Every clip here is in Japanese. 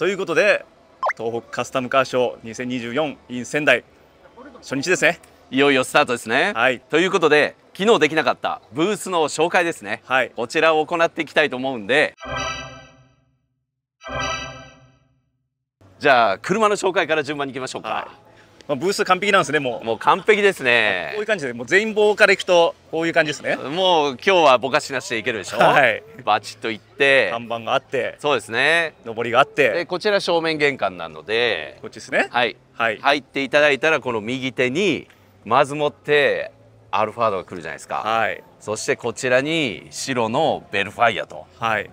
ということで東北カスタムカーショー 2024in 仙台初日ですねいよいよスタートですね、はい、ということで昨日できなかったブースの紹介ですね、はい、こちらを行っていきたいと思うんでじゃあ車の紹介から順番にいきましょうか、はいまあ、ブース完璧なんですねもうもう完璧ですねこういう感じでもう全棒からいくとこういう感じですねもう今日はぼかしなしでいけるでしょはいバチッといって看板があってそうですね上りがあってでこちら正面玄関なのでこっちですねはい、はい、入っていただいたらこの右手にまず持ってアルファードが来るじゃないですか、はい、そしてこちらに白のベルファイアと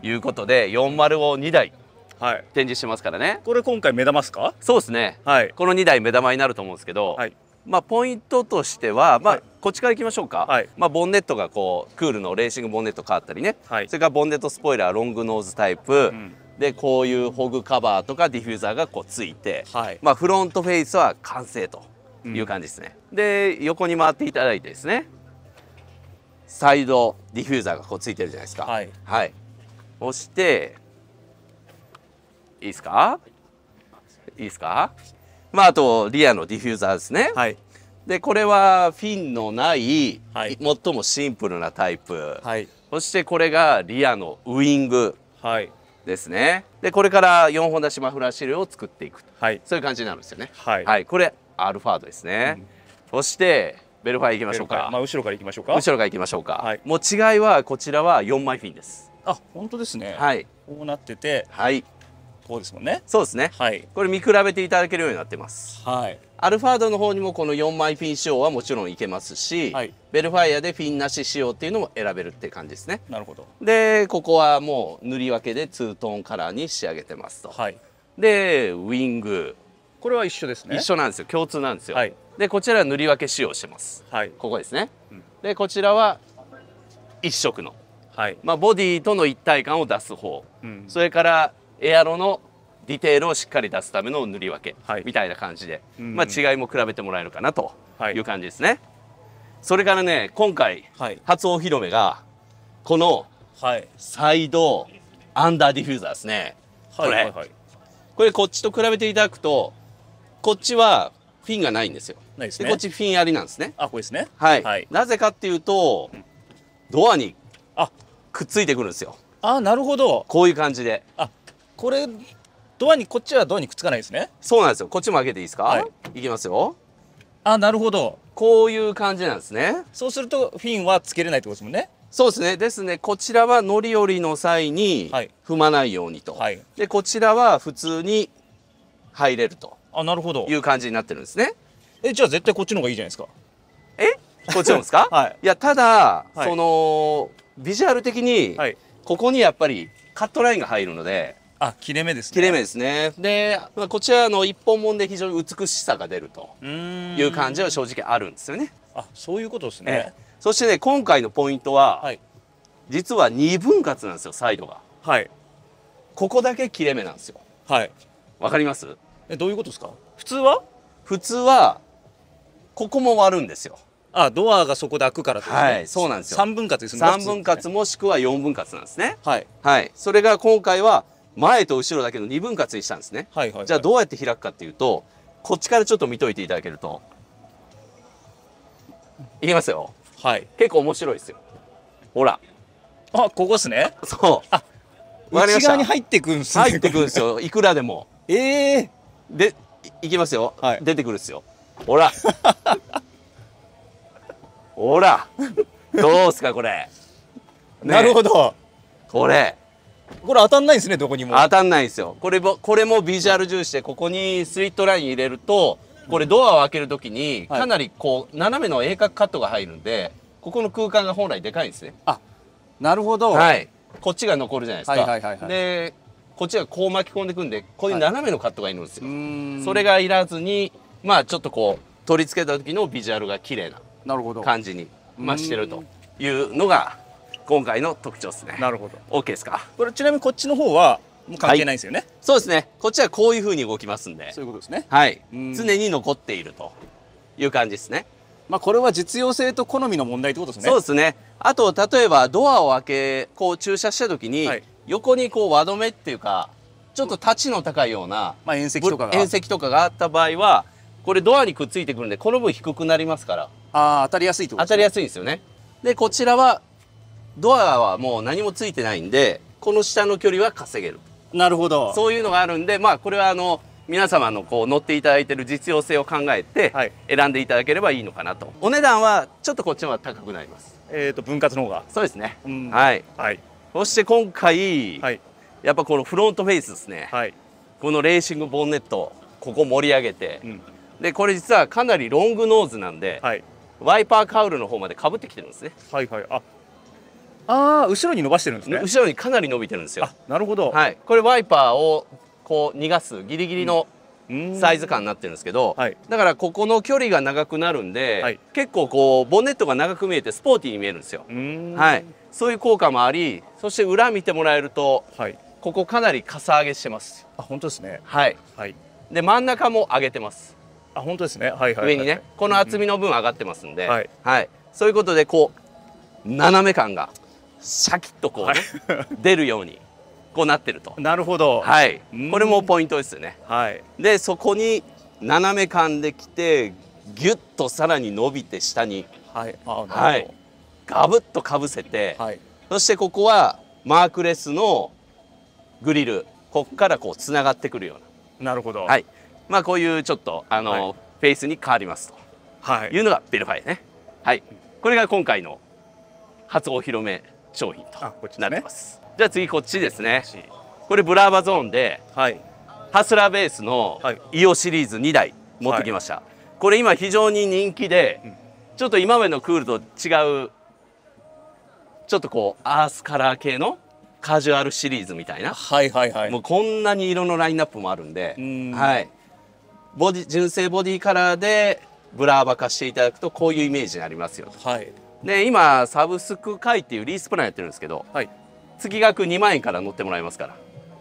いうことで、40を2台はい、展示しますからねこれ今回目玉すかそうですね、はい、この2台目玉になると思うんですけど、はい、まあ、ポイントとしては、まあ、こっちから行きましょうか、はい、まあ、ボンネットがこうクールのレーシングボンネット変わったりね、はい、それからボンネットスポイラーロングノーズタイプ、うん、でこういうホグカバーとかディフューザーがこうついて、はい、まあ、フロントフェイスは完成という感じですね、うん、で横に回っていただいてですねサイドディフューザーがこうついてるじゃないですか。はい、そしていいですかいいですかまああとリアのディフューザーですね。はい、でこれはフィンのない、はい、最もシンプルなタイプ、はい、そしてこれがリアのウイングですね。でこれから4本出しマフラー資料を作っていく、はい、そういう感じになるんですよね。はいこれアルファードですね。うん、そしてベルファイ行きましょうか。まあ、後ろから行きましょうか。後ろから行きましょうか。はい、もう違いはこちらは4枚フィンです。あ、本当ですね。はい。こうなってて。はい。ここですもんねそうですねはいこれ見比べていただけるようになってますはいアルファードの方にもこの4枚フィン仕様はもちろんいけますし、はい、ベルファイアでフィンなし仕様っていうのも選べるって感じですねなるほどでここはもう塗り分けでツートーンカラーに仕上げてますと、はい、でウィングこれは一緒ですね一緒なんですよ共通なんですよ、はい、でこちら塗り分け使用してます、はい、ここですね、うん、でこちらは1色の、はいまあ、ボディとの一体感を出す方、うん、それからエアロのディテールをしっかり出すための塗り分け、みたいな感じで、まあ、違いも比べてもらえるかなという感じですね。はい、それからね今回、初お披露目がこのサイドアンダーディフューザーですね。これ、はいはい、これこっちと比べていただくとこっちはフィンがないんですよ。で、ね、こっちフィンありなんですね。あこれですね、はい。はい。なぜかっていうと、ドアにあくっついてくるんですよ。あなるほど。こういう感じで。あこれドアにこっちはドアにくっつかないですねそうなんですよこっちも開けていいですか、はい、いきますよあなるほどこういう感じなんですねそうするとフィンはつけれないってことですもんねそうですねですねこちらは乗り降りの際に踏まないようにと、はい、でこちらは普通に入れるとあなるほどいう感じになってるんですねえじゃあ絶対こっちの方がいいじゃないですかえこっちのですか、はい、いやただ、はい、そのビジュアル的に、ここにやっぱりカットラインが入るのであ切れ目ですね切れ目ですねで、まあ、こちらの一本もんで非常に美しさが出るという感じは正直あるんですよねあそういうことですね、えそしてね今回のポイントは、はい、実は二分割なんですよサイドがはいここだけ切れ目なんですよはいわかりますえどういうことですか普通は普通はここも割るんですよあドアがそこで開くからはい、そうなんですよ3分割ですね3分割もしくは4分割なんですねはい、はい、それが今回は前と後ろだけの二分割にしたんですね、はいはいはい、じゃあどうやって開くかっていうとこっちからちょっと見といていただけるといきますよはい結構面白いですよほらあここですねそうあ内側に入ってくんす、ね、入ってくるんですよいくらでもええー、でいきますよ、はい、出てくるっすよほらほらどうっすかこれ、ね、なるほどこれこれ当たんないですねどこにも当たんないですよこれもこれもビジュアル重視でここにスイットライン入れるとこれドアを開けるときにかなりこう斜めの鋭角カットが入るんでここの空間が本来でかいんですねあなるほどはいこっちが残るじゃないですか、はいはい、でこっちがこう巻き込んでいくんでこういう斜めのカットがいるんですよ、はい、それがいらずにまあちょっとこう取り付けた時のビジュアルが綺麗な感じに増してるというのが今回の特徴ですねなるほどですかこれちなみにこっちの方はもう関係ないんですよね、はい、そうですねこっちはこういうふうに動きますんでそういうことですねはい常に残っているという感じですねまあこれは実用性と好みの問題ってことですねそうですねあと例えばドアを開けこう駐車した時に、はい、横にこう輪止めっていうかちょっと立ちの高いような、まあ、縁石とかが縁石とかがあった場合はこれドアにくっついてくるんでこの分低くなりますからああ、当たりやすいってこと、ね、当たりやすいんですよねでこちらはドアはもう何もついてないんでこの下の距離は稼げるなるほどそういうのがあるんでまあこれはあの皆様のこう乗っていただいてる実用性を考えて選んでいただければいいのかなと、はい、お値段はちょっとこっちの方が高くなりますえっ、ー、と分割の方がそうですね、うん、はい、はい、そして今回、はい、やっぱこのフロントフェイスですね、はい、このレーシングボンネットここ盛り上げて、うん、でこれ実はかなりロングノーズなんで、はい、ワイパーカウルの方までかぶってきてるんですねはいはいあああ後ろに伸ばしてるんですね後ろにかなり伸びてるんですよあなるほど、はい、これワイパーをこう逃がすギリギリの、サイズ感になってるんですけど、はい、だからここの距離が長くなるんで、はい、結構こうボンネットが長く見えてスポーティーに見えるんですよ、はい、そういう効果もありそして裏見てもらえると、はい、ここかなりかさ上げしてますあ本当ですねはい、はい、で真ん中も上げてますあ本当ですね、はいはい、はい、上にねこの厚みの分上がってますんで、うん、はい、はい、そういうことでこう斜め感がシャキッとこう、ね、出るようにこうなってるとなるほど、はい、これもポイントですよね、はい、でそこに斜めかんできてギュッとさらに伸びて下に、はいあはい、ガブッとかぶせて、はい、そしてここはマークレスのグリルここからこうつながってくるようななるほど、はいまあ、こういうちょっとあの、はい、フェイスに変わりますと、はい、いうのがベルファイね、はい、これが今回の初お披露目商品となってます、ね、じゃあ次こっちですねこれブラーバゾーンで、はい、ハスラーベースのイオシリーズ2台持ってきました、はい、これ今非常に人気で、うん、ちょっと今までのクールと違うちょっとこうアースカラー系のカジュアルシリーズみたいな、はいはいはい、もうこんなに色のラインナップもあるんで、んはい、ボディ純正ボディカラーでブラーバ化していただくとこういうイメージになりますよと。はいで今サブスク会っていうリースプランやってるんですけど、はい、月額2万円から乗ってもらいますから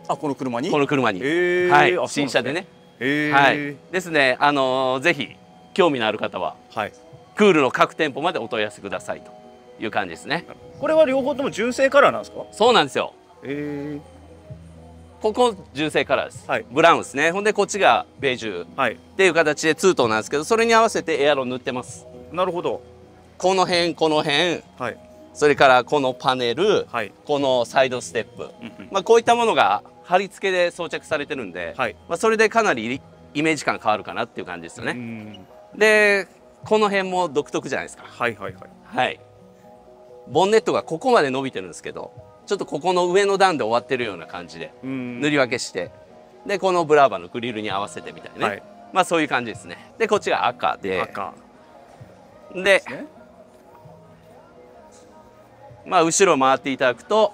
あこの車にこの車に、えー、はい新車でねでね、はい、ですねあのー、ぜひ興味のある方は、はい、クールの各店舗までお問い合わせくださいという感じですねこれは両方とも純正カラーなんですかそうなんですよえーここ純正カラーです、はい、ブラウンですねほんでこっちがベージュ、はい、っていう形でツートンなんですけどそれに合わせてエアロ塗ってますなるほどこの辺この辺、はい、それからこのパネル、はい、このサイドステップ、うんうん、まあ、こういったものが貼り付けで装着されてるんで、はい、まあ、それでかなりイメージ感変わるかなっていう感じですよね。でこの辺も独特じゃないですか。はいはいはい。はい。ボンネットがここまで伸びてるんですけどちょっとここの上の段で終わってるような感じで塗り分けしてでこのブラーバのグリルに合わせてみたいね、はい、まあそういう感じですねでこっちが赤で赤で、ね、まあ、後ろ回っていただくと、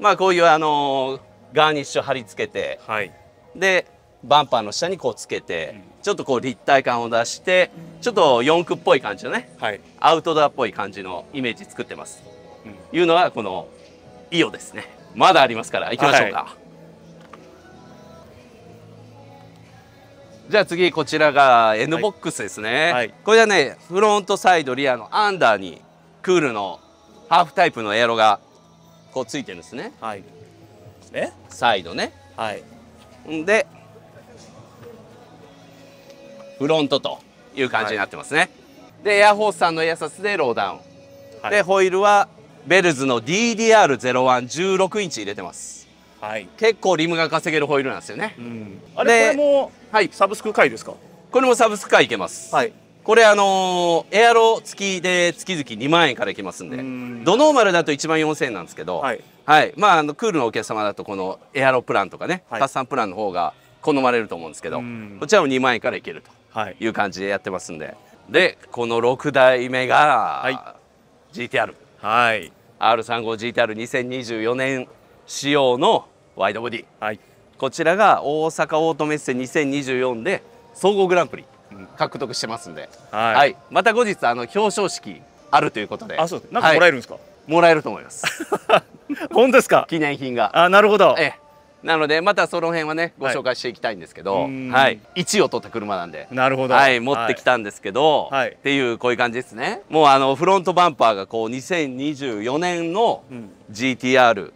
まあ、こういう、あのガーニッシュ貼り付けて、はい、でバンパーの下にこうつけて、うん、ちょっとこう立体感を出してちょっと四駆っぽい感じのね、はい、アウトドアっぽい感じのイメージ作ってます、うん、いうのがこのイオですねまだありますから行きましょうか、はい、じゃあ次こちらが N ボックスですね、はい、これはねフロントサイドリアのアンダーにクールのハーフタイプのエアロがこうついてるんですね。はい。ね。サイドね。はい。んで、フロントという感じになってますね。はい、で、エアホースさんのエアサスでローダウン。はい、で、ホイールはベルズの DDR01 16インチ入れてます。はい。結構リムが稼げるホイールなんですよね。うん、あれこれも、はい、サブスク回ですかこれもサブスク会いけます。はい。これあのー、エアロ付きで月々2万円からいきますんでドノーマルだと1万4000円なんですけど、はい、はい、まああのクールのお客様だとこのエアロプランとかね、はい、カッサンプランの方が好まれると思うんですけどこちらも2万円からいけるという感じでやってますんで、はい、でこの6台目が GTR、はい、R35GTR2024 年仕様のワイドボディ、はい、こちらが大阪オートメッセ2024で総合グランプリ獲得してますんで、はい、はい、また後日あの表彰式あるということであそうなんかもらえるんですか、はい、もらえると思います 本ですか記念品があなるほどえなのでまたその辺はねご紹介していきたいんですけど、はい、はい、1位を取った車なんでなるほど、はい、持ってきたんですけど、はい、っていうこういう感じですねもうあのフロントバンパーがこう2024年の GTR、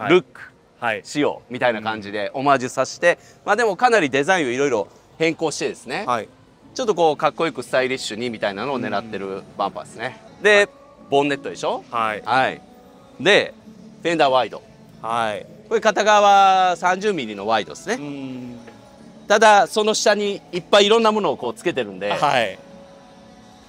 うん、ルック、はい、仕様みたいな感じでオマージュさせて、まあでもかなりデザインをいろいろ変更してですね、はい、ちょっとこうかっこよくスタイリッシュにみたいなのを狙ってるバンパーですね、で、はい、ボンネットでしょはい、はい、でフェンダーワイドはいこれ片側 30mm のワイドですねただその下にいっぱいいろんなものをこうつけてるんで、はい、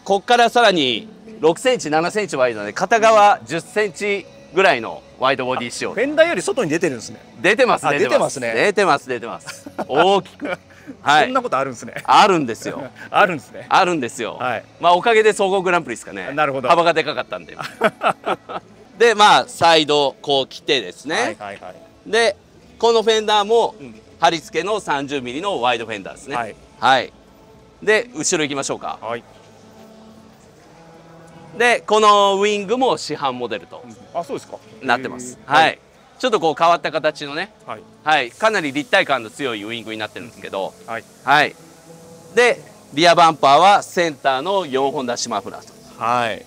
こっからさらに6センチ7センチワイドで片側10センチぐらいのワイドボディ仕様フェンダーより外に出てるんですね出てます出てます出てますね出てます出てます大きく はい、そんなことあるんですね。あるんですよ。あるんですね。あるんですよ。はい、まあおかげで総合グランプリですかね。なるほど。幅がでかかったんで。でまあサイドこう来てですね。はいはいはい、でこのフェンダーも、うん、貼り付けの30ミリのワイドフェンダーですね。はい。はい、で後ろ行きましょうか。はい。でこのウイングも市販モデルと、あそうですかなってます。はい。ちょっとこう変わった形のね、はい、はい、かなり立体感の強いウイングになってるんですけど、はい、はい、でリアバンパーはセンターの4本出しマフラーと、はい、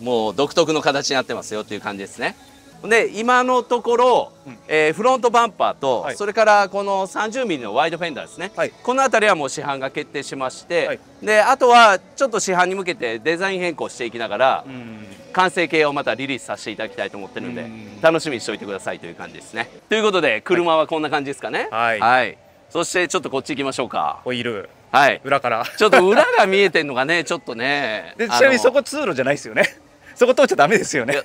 もう独特の形になってますよという感じですね。で今のところ、うん、えー、フロントバンパーと、はい、それからこの 30mm のワイドフェンダーですね、はい、この辺りはもう市販が決定しまして、はい、であとはちょっと市販に向けてデザイン変更していきながら、うん完成形をまたリリースさせていただきたいと思ってるんで楽しみにしておいてくださいという感じですねということで車はこんな感じですかね、はい、はい、そしてちょっとこっち行きましょうかホイールはい裏からちょっと裏が見えてんのがね ちょっとねでちなみにそこ通路じゃないですよねそこ通っちゃダメですよね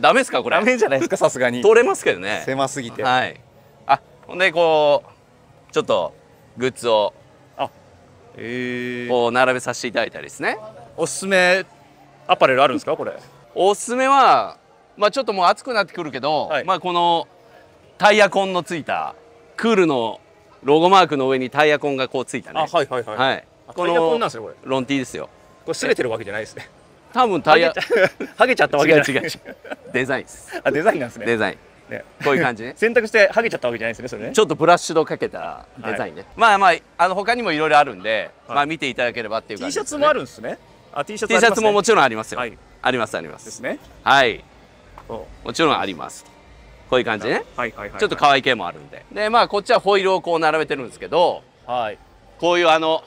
ダメですかこれダメじゃないですかさすがに通れますけどね狭すぎてはいあほんでこうちょっとグッズをあ、えこう並べさせていただいたりですねおすすめアパレルあるんですかこれおすすめはまあちょっともう暑くなってくるけど、はい、まあこのタイヤ痕のついたクールのロゴマークの上にタイヤ痕がこうついたねはいはいはい、はい、このタイヤコなんですねこれロンティですよこれ擦れてるわけじゃないですね多分タイヤはげ ちゃったわけじゃないデザインです あデザインなんですねデザインね、こういう感じね 選択してはげちゃったわけじゃないですねそれねちょっとブラッシュドかけたデザインね、はい、まあまああの他にもいろいろあるんで、はい、まあ見ていただければっていう感じ、ね、T シャツもあるんですねあ T シャツ、ね、T シャツももちろんありますよ、はい、ありますありますですねはいもちろんありますこういう感じね、はいはいはい、はい、ちょっと可愛い系もあるんででまあこっちはホイールをこう並べてるんですけど、はい、こういうあの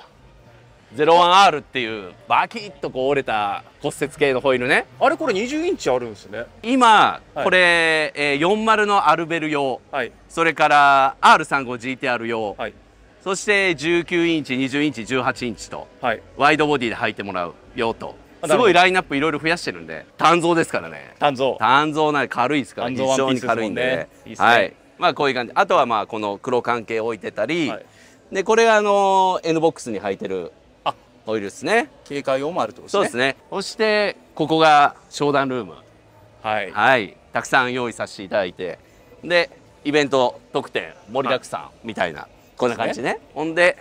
01R っていうバキッとこう折れた骨折系のホイールねあれこれ20インチあるんですね今、はい、これ、えー、40のアルベル用、はい、それから R35GTR 用、はい、そして19インチ20インチ18インチと、はい、ワイドボディで履いてもらう用途すごいラインナップいろいろ増やしてるんで単造ですからね単造単造なんで軽いですから非常に軽いんで、ね、はいまあこういう感じあとはまあこの黒関係置いてたり、はい、でこれがあの N ボックスに履いてるオイルですね警戒用もあると、ね、そうですねそしてここが商談ルームはい、はい、たくさん用意させていただいてでイベント特典盛りだくさんみたいな、はいこんな感じねほんで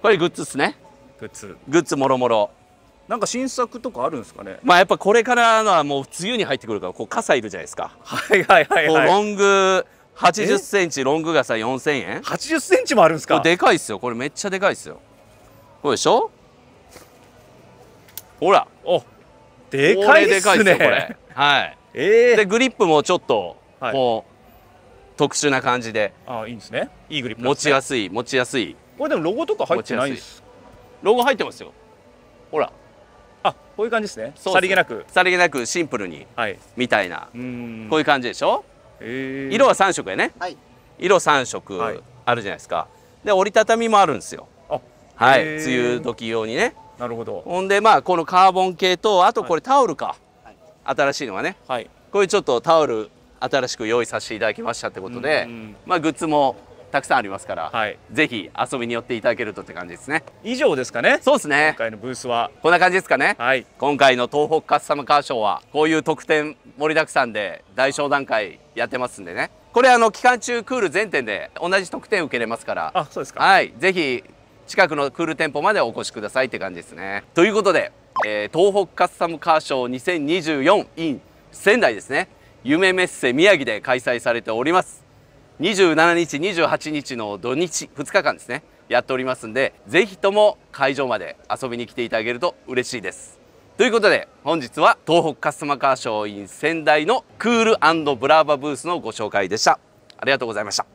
これグッズっすねグッズグッズもろもろなんか新作とかあるんですかねまあやっぱこれからのはもう梅雨に入ってくるからこう傘いるじゃないですかはいはいはい、はい、ロング80センチロング傘4000円80センチもあるんですかでかいっすよこれめっちゃでかいっすよこれでしょほらおでかいっすねこれはい、えー、でグリップもちょっと、はい、こう特殊な感じでああいいんですねいいグリップ、ね、持ちやすい持ちやすいこれでもロゴとか入ってないですロゴ入ってますよほらあこういう感じですねさりげなくさりげなくシンプルに、はい、みたいなうんこういう感じでしょ、えー、色は3色やね、はい、色3色あるじゃないですか、で折りたたみもあるんですよあはい、梅雨時用にねなるほどほんでまあこのカーボン系とあとこれタオルか、はい、新しいのがね、はい、こういうちょっとタオル新しく用意させていただきましたってことで、うんうん、まあ、グッズもたくさんありますから、はい、ぜひ遊びに寄っていただけるとって感じですね以上ですかねそうですね今回のブースはこんな感じですかね、はい、今回の東北カスタムカーショーはこういう特典盛りだくさんで大商談会やってますんでねこれあの期間中クール全店で同じ特典受けれますからあそうですかはいぜひ近くのクール店舗までお越しくださいって感じですねということで、えー、東北カスタムカーショー2024 in 仙台ですね夢メッセ宮城で開催されております27日28日の土日2日間ですねやっておりますんで是非とも会場まで遊びに来ていただけると嬉しいですということで本日は東北カスタマーカーショーイン仙台のクールブラーバブースのご紹介でしたありがとうございました